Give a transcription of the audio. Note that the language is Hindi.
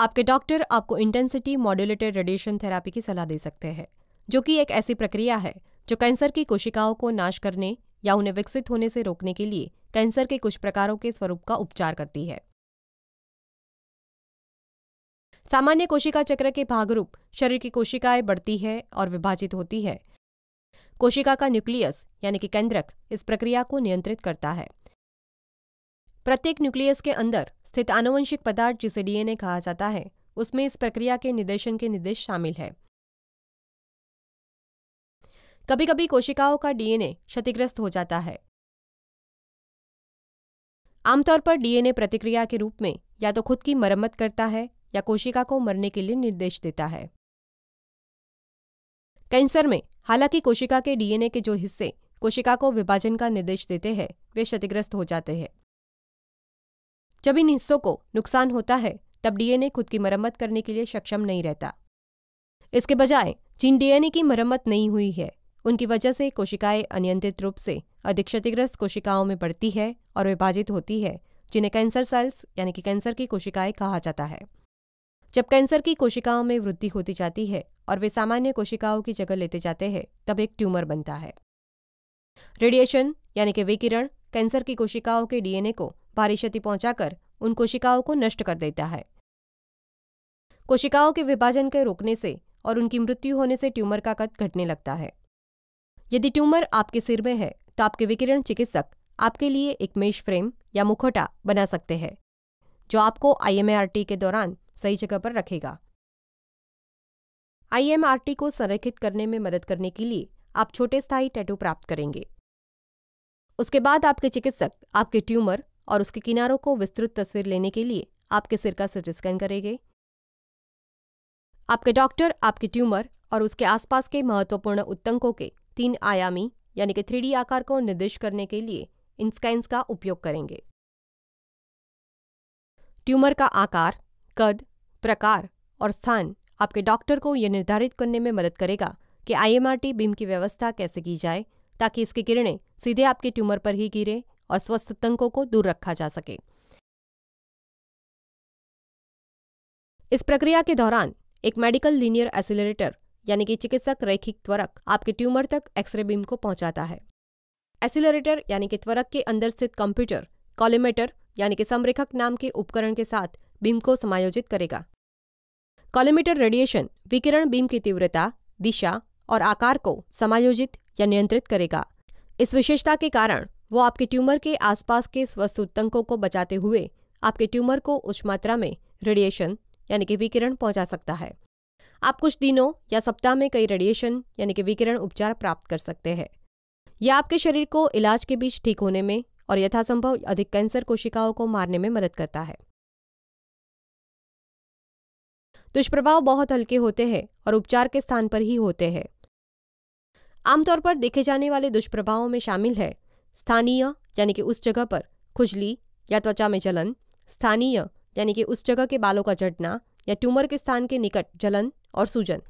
आपके डॉक्टर आपको इंटेंसिटी मॉड्यूलेटेड रेडिएशन थेरेपी की सलाह दे सकते हैं जो कि एक ऐसी प्रक्रिया है जो कैंसर की कोशिकाओं को नाश करने या उन्हें विकसित होने से रोकने के लिए कैंसर के कुछ प्रकारों के स्वरूप का उपचार करती है सामान्य कोशिका चक्र के भागरूप शरीर की कोशिकाएं बढ़ती है और विभाजित होती है कोशिका का न्यूक्लियस यानी कि केंद्रक इस प्रक्रिया को नियंत्रित करता है प्रत्येक न्यूक्लियस के अंदर स्थित आनुवंशिक पदार्थ जिसे डीएनए कहा जाता है उसमें इस प्रक्रिया के निर्देशन के निर्देश शामिल है कभी कभी कोशिकाओं का डीएनए क्षतिग्रस्त हो जाता है आमतौर पर डीएनए प्रतिक्रिया के रूप में या तो खुद की मरम्मत करता है या कोशिका को मरने के लिए निर्देश देता है कैंसर में हालांकि कोशिका के डीएनए के जो हिस्से कोशिका को विभाजन का निर्देश देते हैं वे क्षतिग्रस्त हो जाते हैं जब इन हिस्सों को नुकसान होता है तब डीएनए खुद की मरम्मत करने के लिए सक्षम नहीं रहता इसके बजाय जिन डीएनए की मरम्मत नहीं हुई है उनकी वजह से कोशिकाएं अनियंत्रित रूप से अधिक क्षतिग्रस्त कोशिकाओं में बढ़ती है और विभाजित होती है जिन्हें कैंसर सेल्स यानी कि कैंसर की कोशिकाएं कहा जाता है जब कैंसर की कोशिकाओं में वृद्धि होती जाती है और वे सामान्य कोशिकाओं की जगह लेते जाते हैं तब एक ट्यूमर बनता है रेडिएशन यानी कि विकिरण कैंसर की कोशिकाओं के डीएनए को भारी क्षति पहुंचाकर उन कोशिकाओं को नष्ट कर देता है कोशिकाओं के विभाजन के रोकने से और उनकी मृत्यु होने से ट्यूमर का कद घटने लगता है यदि ट्यूमर आपके सिर में है तो आपके विकिरण चिकित्सक आपके लिए एक मेश फ्रेम या मुखोटा बना सकते हैं जो आपको आईएमआरटी के दौरान सही जगह पर रखेगा आईएमआरटी को संरक्षित करने में मदद करने के लिए आप छोटे स्थायी टैटू प्राप्त करेंगे उसके बाद आपके चिकित्सक आपके ट्यूमर और उसके किनारों को विस्तृत तस्वीर लेने के लिए आपके सिर का स्कैन करेंगे आपके डॉक्टर आपके ट्यूमर और उसके आसपास के महत्वपूर्ण उत्तंकों के तीन आयामी यानी कि थ्री आकार को निर्दिष्ट करने के लिए इन स्कैंस का उपयोग करेंगे ट्यूमर का आकार कद प्रकार और स्थान आपके डॉक्टर को यह निर्धारित करने में मदद करेगा कि आईएमआरटी बीम की व्यवस्था कैसे की जाए ताकि इसकी किरणें सीधे आपके ट्यूमर पर ही गिरे और स्वस्थ तंकों को दूर रखा जा सके इस प्रक्रिया के दौरान एक मेडिकल लीनियर एसिलरेटर यानी कि चिकित्सक रैखिक त्वरक आपके ट्यूमर तक एक्सरे बीम को पहुंचाता है एसिलरेटर यानी कि त्वरक के अंदर स्थित कंप्यूटर कॉलिमेटर यानी कि समरेखक नाम के उपकरण के साथ बीम को समायोजित करेगा कॉलिमेटर रेडिएशन विकिरण बीम की तीव्रता दिशा और आकार को समायोजित या नियंत्रित करेगा इस विशेषता के कारण वो आपके ट्यूमर के आसपास के स्वस्थ उत्तंकों को बचाते हुए आपके ट्यूमर को उच्च मात्रा में रेडिएशन यानी कि विकिरण पहुंचा सकता है आप कुछ दिनों या सप्ताह में कई रेडिएशन यानी कि विकिरण उपचार प्राप्त कर सकते हैं यह आपके शरीर को इलाज के बीच ठीक होने में और यथासंभव अधिक कैंसर कोशिकाओं को मारने में मदद करता है दुष्प्रभाव बहुत हल्के होते हैं और उपचार के स्थान पर ही होते हैं आमतौर पर देखे जाने वाले दुष्प्रभावों में शामिल है स्थानीय यानी कि उस जगह पर खुजली या त्वचा में जलन स्थानीय यानी कि उस जगह के बालों का जटना या ट्यूमर के स्थान के निकट जलन और सूजन